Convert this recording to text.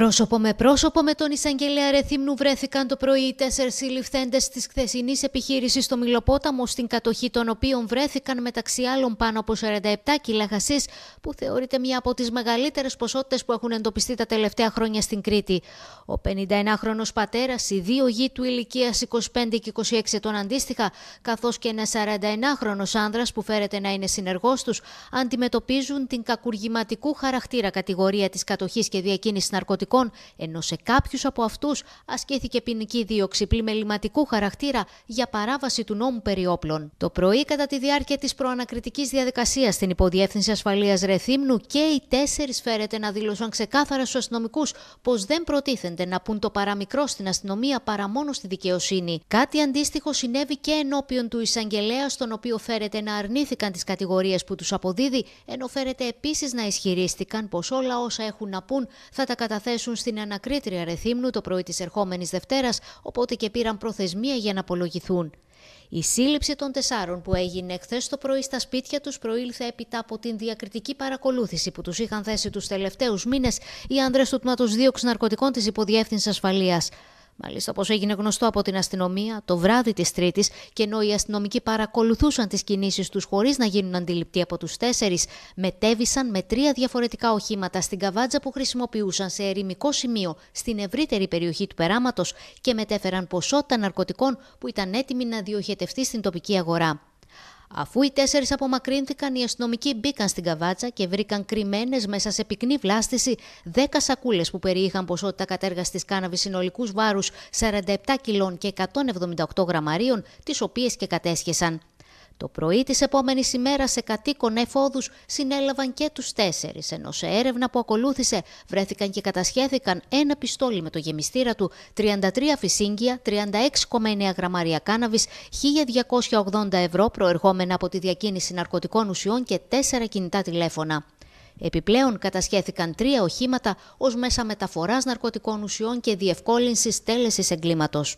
Πρόσωπο με πρόσωπο με τον εισαγγελέα Ρεθύμνου βρέθηκαν το πρωί οι τέσσερις συλληφθέντες της χθεσινής επιχείρησης στο Μιλοπόταμο, στην κατοχή των οποίων βρέθηκαν μεταξύ άλλων πάνω από 47 κιλά χασή, που θεωρείται μια από τις μεγαλύτερες ποσότητες που έχουν εντοπιστεί τα τελευταία χρόνια στην Κρήτη. Ο 51χρονο πατέρας, οι δύο γη του ηλικίας 25 και 26 ετών αντίστοιχα, καθώς και ένα 41χρονο άνδρας που φέρεται να είναι συνεργός τους, αντιμετωπίζουν την κακουργηματικού χαρακτήρα κατηγορία της κατοχής και διακίνησης ναρκωτικών ναρκωτικών, ενώ σε κάποιους από αυτούς ασκήθηκε ποινική δίωξη πλημεληματικού χαρακτήρα για παράβαση του νόμου περί όπλων. Το πρωί, κατά τη διάρκεια της προανακριτικής διαδικασίας στην Υποδιεύθυνση Ασφαλείας Ρεθύμνου, και οι τέσσερις φέρεται να δήλωσαν ξεκάθαρα στους αστυνομικούς πως δεν προτίθενται να πουν το παραμικρό στην αστυνομία παρά μόνο στη δικαιοσύνη. Κάτι αντίστοιχο συνέβη και ενώπιον του εισαγγελέα, στον οποίο φέρεται να αρνήθηκαν τις κατηγορίες που τους αποδίδει, ενώ φέρεται επίσης να ισχυρίστηκαν πως όλα όσα έχουν να πούν θα τα καταθέσουν θέσουν στην ανακρίτρια Ρεθύμνου το πρωί της ερχόμενης Δευτέρας, οπότε και πήραν προθεσμία για να απολογηθούν. Η σύλληψη των τεσσάρων που έγινε χθε το πρωί στα σπίτια τους προήλθε έπειτα από την διακριτική παρακολούθηση που τους είχαν θέσει τους τελευταίους μήνες οι άνδρε του τμήματος δίωξης ναρκωτικών της Υποδιεύθυνσης Ασφαλείας. Μάλιστα, όπως έγινε γνωστό από την αστυνομία το βράδυ της Τρίτης, και ενώ οι αστυνομικοί παρακολουθούσαν τις κινήσεις τους χωρίς να γίνουν αντιληπτοί από τους τέσσερις, μετέβησαν με τρία διαφορετικά οχήματα στην καβάτζα που χρησιμοποιούσαν σε ερημικό σημείο στην ευρύτερη περιοχή του περάματος και μετέφεραν ποσότητα ναρκωτικών που ήταν έτοιμη να διοχετευτεί στην τοπική αγορά. Αφού οι τέσσερις απομακρύνθηκαν, οι αστυνομικοί μπήκαν στην καβάτσα και βρήκαν κρυμμένες μέσα σε πυκνή βλάστηση 10 σακούλες που περιείχαν ποσότητα τη κάναβης συνολικούς βάρους 47 κιλών και 178 γραμμαρίων, τις οποίες και κατέσχεσαν. Το πρωί της επόμενης ημέρας σε κατοίκον εφόδους συνέλαβαν και τους τέσσερις, ενώ σε έρευνα που ακολούθησε βρέθηκαν και κατασχέθηκαν ένα πιστόλι με το γεμιστήρα του, 33 φυσίγγια, 36,9 γραμμάρια κάναβης, 1280 ευρώ προερχόμενα από τη διακίνηση ναρκωτικών ουσιών και τέσσερα κινητά τηλέφωνα. Επιπλέον κατασχέθηκαν τρία οχήματα ως μέσα μεταφοράς ναρκωτικών ουσιών και διευκόλυνσης τέλεσης εγκλήματος.